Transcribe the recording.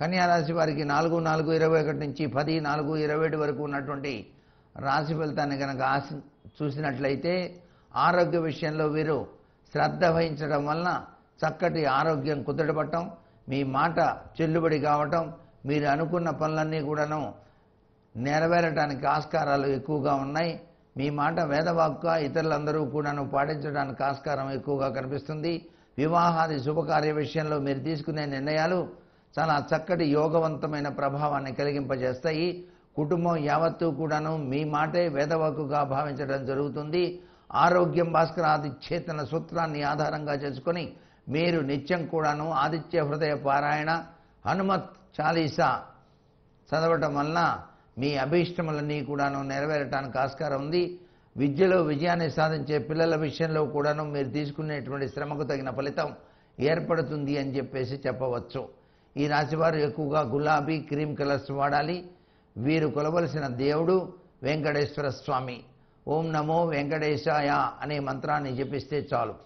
కన్యారాశి వారికి నాలుగు నాలుగు ఇరవై ఒకటి నుంచి పది నాలుగు ఇరవై ఏడు వరకు ఉన్నటువంటి రాశి ఫలితాన్ని కనుక ఆశ చూసినట్లయితే ఆరోగ్య విషయంలో వీరు శ్రద్ధ వహించడం వలన చక్కటి ఆరోగ్యం కుదరపట్టడం మీ మాట చెల్లుబడి కావటం మీరు అనుకున్న పనులన్నీ కూడాను నెరవేరటానికి ఆస్కారాలు ఎక్కువగా ఉన్నాయి మీ మాట వేదవాక్క ఇతరులందరూ కూడాను పాటించడానికి ఆస్కారం ఎక్కువగా కనిపిస్తుంది వివాహాది శుభకార్య విషయంలో మీరు తీసుకునే నిర్ణయాలు చాలా చక్కటి యోగవంతమైన ప్రభావాన్ని కలిగింపజేస్తాయి కుటుంబం యావత్తూ కూడాను మీ మాటే వేదవాకుగా భావించడం జరుగుతుంది ఆరోగ్యం భాస్కర ఆదిచ్చేతన సూత్రాన్ని ఆధారంగా చేసుకొని మీరు నిత్యం కూడాను ఆదిత్య హృదయ పారాయణ హనుమత్ చాలీసా చదవటం వలన మీ అభీష్టములన్నీ కూడాను నెరవేరటానికి ఆస్కారం ఉంది విద్యలో విజయాన్ని సాధించే పిల్లల విషయంలో కూడాను మీరు తీసుకునేటువంటి శ్రమకు తగిన ఫలితం ఏర్పడుతుంది అని చెప్పేసి చెప్పవచ్చు ఈ రాశివారు ఎక్కువగా గులాబీ క్రీమ్ కలర్స్ వాడాలి వీరు కొలవలసిన దేవుడు వెంకటేశ్వర స్వామి ఓం నమో వెంకటేశాయ అనే మంత్రాన్ని జపిస్తే చాలు